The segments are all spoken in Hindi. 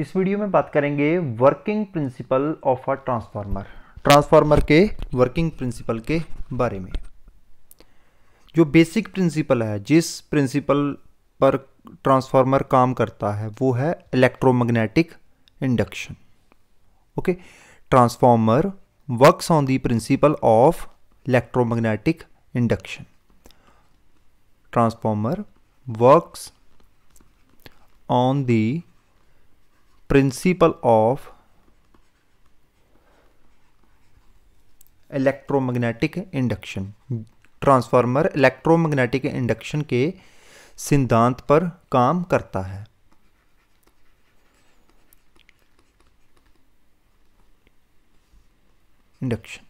इस वीडियो में बात करेंगे working principle of a transformer transformer के वर्किंग प्रिंसिपल के बारे में जो बेसिक प्रिंसिपल है जिस प्रिंसिपल पर ट्रांसफार्मर काम करता है वो है electromagnetic induction okay transformer works on the principle of electromagnetic induction transformer works on the principle of electromagnetic induction transformer electromagnetic induction के सिद्धांत पर काम करता है इंडक्शन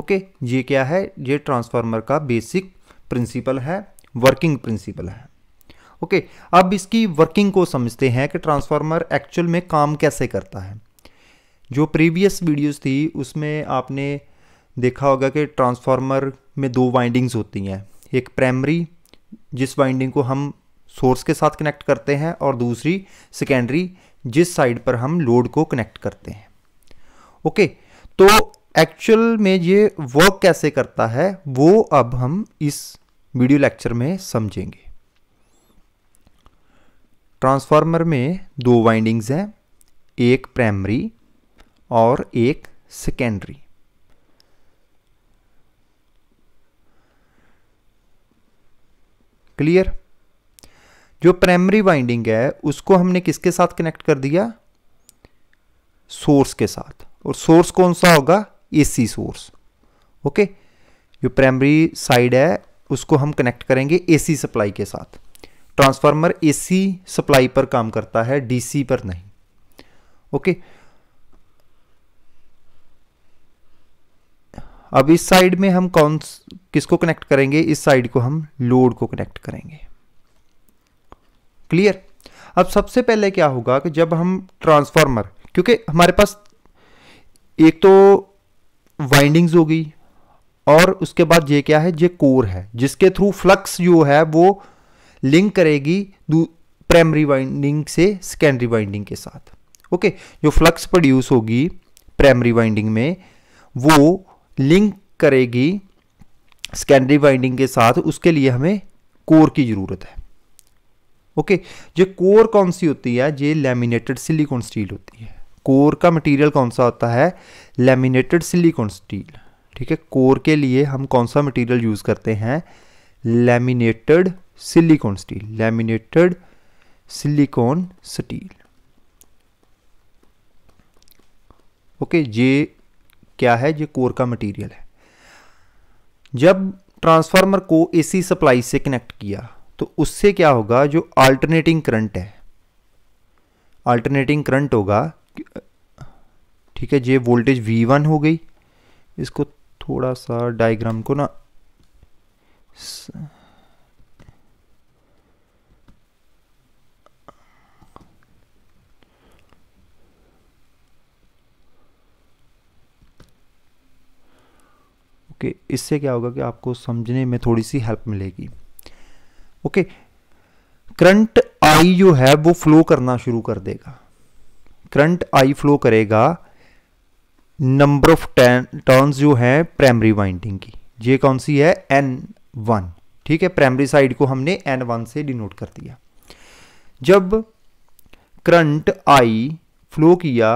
ओके ये क्या है ये ट्रांसफार्मर का बेसिक प्रिंसिपल है वर्किंग प्रिंसिपल है ओके अब इसकी वर्किंग को समझते हैं कि ट्रांसफार्मर एक्चुअल में काम कैसे करता है जो प्रीवियस वीडियोस थी उसमें आपने देखा होगा कि ट्रांसफार्मर में दो वाइंडिंग्स होती हैं एक प्राइमरी जिस वाइंडिंग को हम सोर्स के साथ कनेक्ट करते हैं और दूसरी सेकेंडरी जिस साइड पर हम लोड को कनेक्ट करते हैं ओके तो एक्चुअल में ये वर्क कैसे करता है वो अब हम इस वीडियो लेक्चर में समझेंगे ट्रांसफार्मर में दो वाइंडिंग्स हैं एक प्राइमरी और एक सेकेंडरी क्लियर जो प्राइमरी वाइंडिंग है उसको हमने किसके साथ कनेक्ट कर दिया सोर्स के साथ और सोर्स कौन सा होगा एसी सोर्स ओके जो प्राइमरी साइड है उसको हम कनेक्ट करेंगे एसी सप्लाई के साथ ट्रांसफार्मर एसी सप्लाई पर काम करता है डीसी पर नहीं ओके अब इस साइड में हम कौन किसको कनेक्ट करेंगे इस साइड को हम लोड को कनेक्ट करेंगे क्लियर अब सबसे पहले क्या होगा कि जब हम ट्रांसफार्मर क्योंकि हमारे पास एक तो वाइंडिंग्स होगी और उसके बाद ये क्या है ये कोर है जिसके थ्रू फ्लक्स जो है वो लिंक करेगी प्राइमरी वाइंडिंग से सेकेंडरी वाइंडिंग के साथ ओके जो फ्लक्स प्रोड्यूस होगी प्राइमरी वाइंडिंग में वो लिंक करेगी सेकेंडरी वाइंडिंग के साथ उसके लिए हमें कोर की ज़रूरत है ओके जो कोर कौन सी होती है ये लेमिनेटेड सिलिकॉन स्टील होती है कोर का मटेरियल कौन सा होता है लेमिनेटेड सिलिकॉन स्टील ठीक है कोर के लिए हम कौन सा मटेरियल यूज़ करते हैं laminated silicon steel laminated silicon steel okay ये क्या है ये कोर का मटेरियल है जब ट्रांसफार्मर को एसी सप्लाई से कनेक्ट किया तो उससे क्या होगा जो अल्टरनेटिंग करंट है अल्टरनेटिंग करंट होगा ठीक है ये वोल्टेज V1 हो गई इसको थोड़ा सा डायग्राम को ना ओके इससे क्या होगा कि आपको समझने में थोड़ी सी हेल्प मिलेगी ओके करंट आई जो है वो फ्लो करना शुरू कर देगा करंट आई फ्लो करेगा नंबर ऑफ टर्न्स जो है प्राइमरी वाइंडिंग की ये कौन सी है एन वन ठीक है प्राइमरी साइड को हमने एन वन से डिनोट कर दिया जब करंट आई फ्लो किया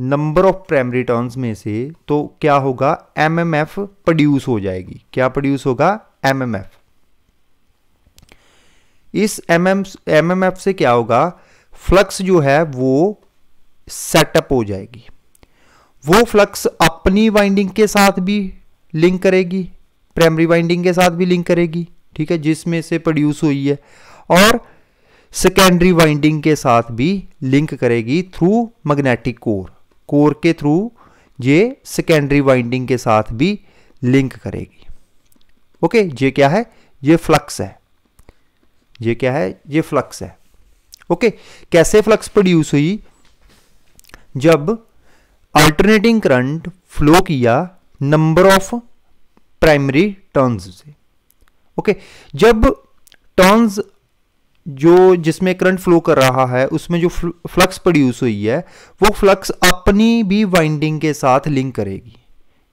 नंबर ऑफ प्राइमरी टर्न्स में से तो क्या होगा एम एम एफ प्रोड्यूस हो जाएगी क्या प्रोड्यूस होगा एम एम एफ इस एम एम एफ से क्या होगा फ्लक्स जो है वो सेटअप हो जाएगी वो फ्लक्स अपनी वाइंडिंग के साथ भी लिंक करेगी प्राइमरी वाइंडिंग के साथ भी लिंक करेगी ठीक है जिसमें से प्रोड्यूस हुई है और सेकेंडरी वाइंडिंग के साथ भी लिंक करेगी थ्रू मैग्नेटिक कोर कोर के थ्रू ये सेकेंडरी वाइंडिंग के साथ भी लिंक करेगी ओके ये क्या है ये फ्लक्स है ये क्या है ये फ्लक्स है ओके कैसे फ्लक्स प्रोड्यूस हुई जब अल्टरनेटिंग करंट फ्लो किया नंबर ऑफ प्राइमरी टर्न्स से ओके जब टर्न्स जो जिसमें करंट फ्लो कर रहा है उसमें जो फ्लक्स प्रोड्यूस हुई है वो फ्लक्स अपनी भी वाइंडिंग के साथ लिंक करेगी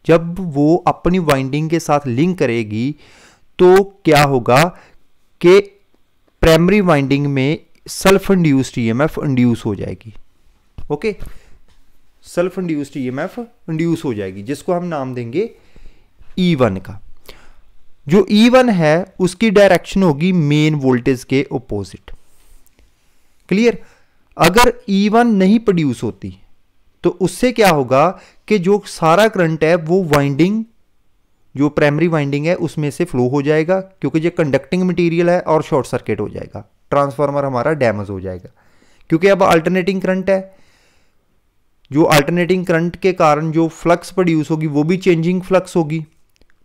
जब वो अपनी वाइंडिंग के साथ लिंक करेगी तो क्या होगा कि प्राइमरी वाइंडिंग में सेल्फ इंड्यूस्ड ईएमएफ इंड्यूस हो जाएगी okay self induced EMF induce हो जाएगी जिसको हम नाम देंगे ई e वन का जो E1 है उसकी डायरेक्शन होगी मेन वोल्टेज के ओपोजिट क्लियर अगर E1 नहीं प्रोड्यूस होती तो उससे क्या होगा कि जो सारा करंट है वो वाइंडिंग जो प्राइमरी वाइंडिंग है उसमें से फ्लो हो जाएगा क्योंकि ये कंडक्टिंग मटेरियल है और शॉर्ट सर्किट हो जाएगा ट्रांसफार्मर हमारा डैमेज हो जाएगा क्योंकि अब अल्टरनेटिंग करंट है जो अल्टरनेटिंग करंट के कारण जो फ्लक्स प्रोड्यूस होगी वो भी चेंजिंग फ्लक्स होगी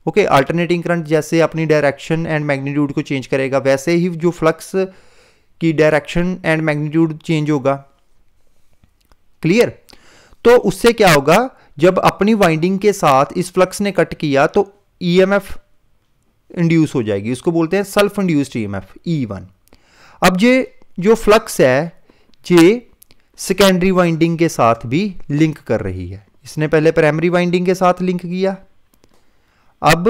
ओके अल्टरनेटिंग करंट जैसे अपनी डायरेक्शन एंड मैग्नीट्यूड को चेंज करेगा वैसे ही जो फ्लक्स की डायरेक्शन एंड मैग्नीट्यूड चेंज होगा क्लियर तो उससे क्या होगा जब अपनी वाइंडिंग के साथ इस फ्लक्स ने कट किया तो ई एम एफ इंड्यूस हो जाएगी उसको बोलते हैं self induced E M F E one अब ये जो फ्लक्स है ये सेकेंडरी वाइंडिंग के साथ भी लिंक कर रही है इसने पहले प्राइमरी वाइंडिंग के साथ लिंक किया अब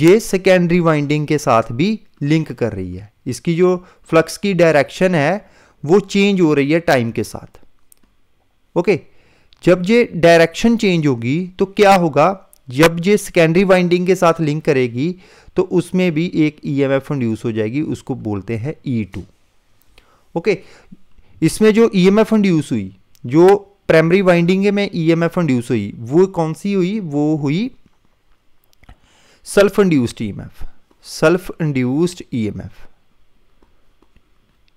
ये सेकेंडरी वाइंडिंग के साथ भी लिंक कर रही है इसकी जो फ्लक्स की डायरेक्शन है वो चेंज हो रही है टाइम के साथ ओके जब ये डायरेक्शन चेंज होगी तो क्या होगा जब ये सेकेंडरी वाइंडिंग के साथ लिंक करेगी तो उसमें भी एक ईएमएफ e इंड्यूस हो जाएगी उसको बोलते हैं ई टू ओके इसमें जो ईएमएफ e इंड्यूस हुई जो प्राइमरी वाइंडिंग में ईएमएफ e इंड्यूस हुई वो कौन सी हुई वो हुई self induced EMF self induced EMF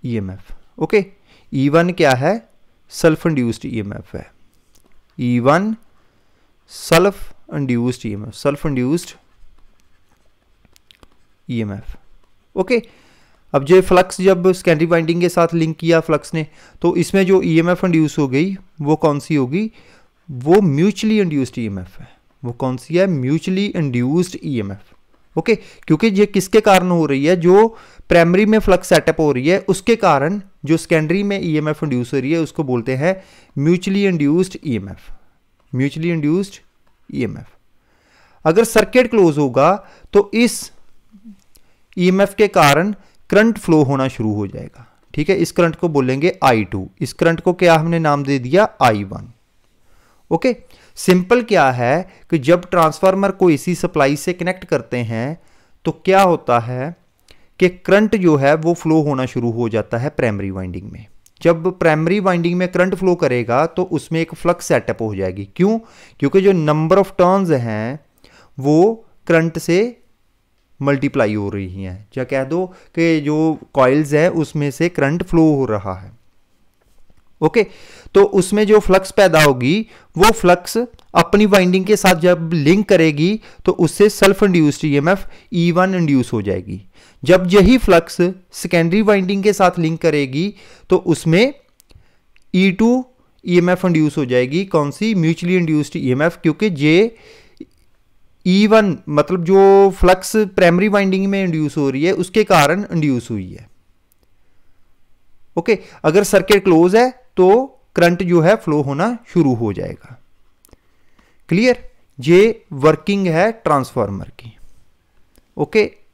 EMF okay E one क्या है सेल्फ इंड्यूस्ड ईएमएफ है E one self induced EMF self induced EMF okay अब जो फ्लक्स जब सेकेंडरी वाइंडिंग के साथ लिंक किया फ्लक्स ने तो इसमें जो ईएमएफ e इंड्यूस हो गई वो कौन सी होगी वो म्यूचुअली इंड्यूस्ड ईएमएफ है वो कौन सी है mutually induced EMF e okay क्योंकि ये किसके कारण हो रही है जो प्राइमरी में फ्लक्स सेटअप हो रही है उसके कारण जो सेकेंडरी में ई एम एफ इंड्यूस हो रही है उसको बोलते हैं mutually induced E M F mutually induced E M F अगर सर्किट क्लोज होगा तो इस ई एम एफ के कारण करंट फ्लो होना शुरू हो जाएगा ठीक है इस करंट को बोलेंगे आई टू इस करंट को क्या हमने नाम दे दिया आई वन ओके सिंपल क्या है कि जब ट्रांसफार्मर को इसी सप्लाई से कनेक्ट करते हैं तो क्या होता है कि करंट जो है वो फ्लो होना शुरू हो जाता है प्राइमरी वाइंडिंग में जब प्राइमरी वाइंडिंग में करंट फ्लो करेगा तो उसमें एक फ्लक्स सेटअप हो जाएगी क्यों क्योंकि जो नंबर ऑफ टर्न्स हैं वो करंट से मल्टीप्लाई हो रही हैं या कह दो कि जो कॉइल्स हैं उसमें से करंट फ्लो हो रहा है ओके तो उसमें जो फ्लक्स पैदा होगी वो फ्लक्स अपनी वाइंडिंग के साथ जब लिंक करेगी तो उससे self induced E one induce हो जाएगी जब यही फ्लक्स सेकेंडरी वाइंडिंग के साथ लिंक करेगी तो उसमें E two E M induce हो जाएगी कौन सी mutually induced E M F क्योंकि जे ई वन मतलब जो फ्लक्स प्राइमरी वाइंडिंग में इंड्यूस हो रही है उसके कारण इंड्यूस हुई है ओके okay, अगर सर्किट क्लोज है तो करंट जो है फ्लो होना शुरू हो जाएगा क्लियर ये वर्किंग है ट्रांसफार्मर की ओके